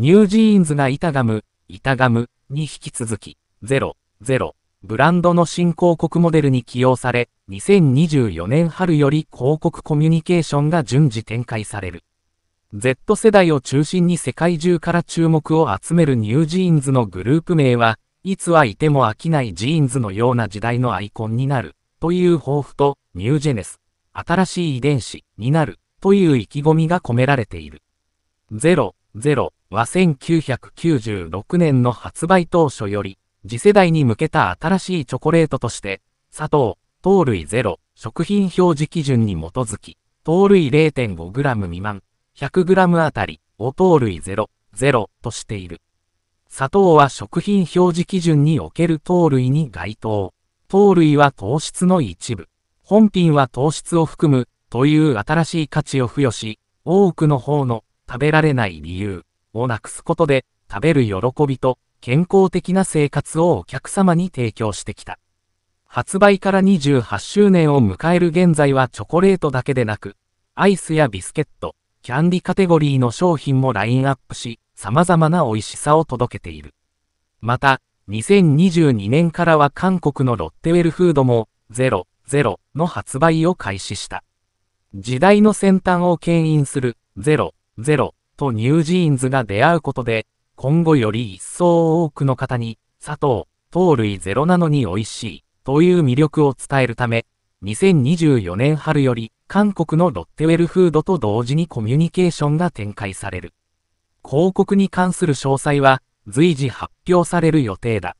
ニュージーンズが板ガム、板ガムに引き続き、0、0、ブランドの新広告モデルに起用され、2024年春より広告コミュニケーションが順次展開される。Z 世代を中心に世界中から注目を集めるニュージーンズのグループ名は、いつはいても飽きないジーンズのような時代のアイコンになる、という抱負と、ニュージェネス、新しい遺伝子になる、という意気込みが込められている。0、0、は1996年の発売当初より、次世代に向けた新しいチョコレートとして、砂糖、糖類ゼロ、食品表示基準に基づき、糖類 0.5g 未満、100g あたりお糖類ゼロ、ゼロとしている。砂糖は食品表示基準における糖類に該当。糖類は糖質の一部。本品は糖質を含むという新しい価値を付与し、多くの方の食べられない理由、をなくすことで、食べる喜びと健康的な生活をお客様に提供してきた。発売から28周年を迎える現在はチョコレートだけでなく、アイスやビスケット、キャンディカテゴリーの商品もラインアップし、様々な美味しさを届けている。また、2022年からは韓国のロッテウェルフードも、00の発売を開始した。時代の先端を牽引する、00とニュージーンズが出会うことで、今後より一層多くの方に、佐藤、糖類ゼロなのに美味しい、という魅力を伝えるため、2024年春より、韓国のロッテウェルフードと同時にコミュニケーションが展開される。広告に関する詳細は、随時発表される予定だ。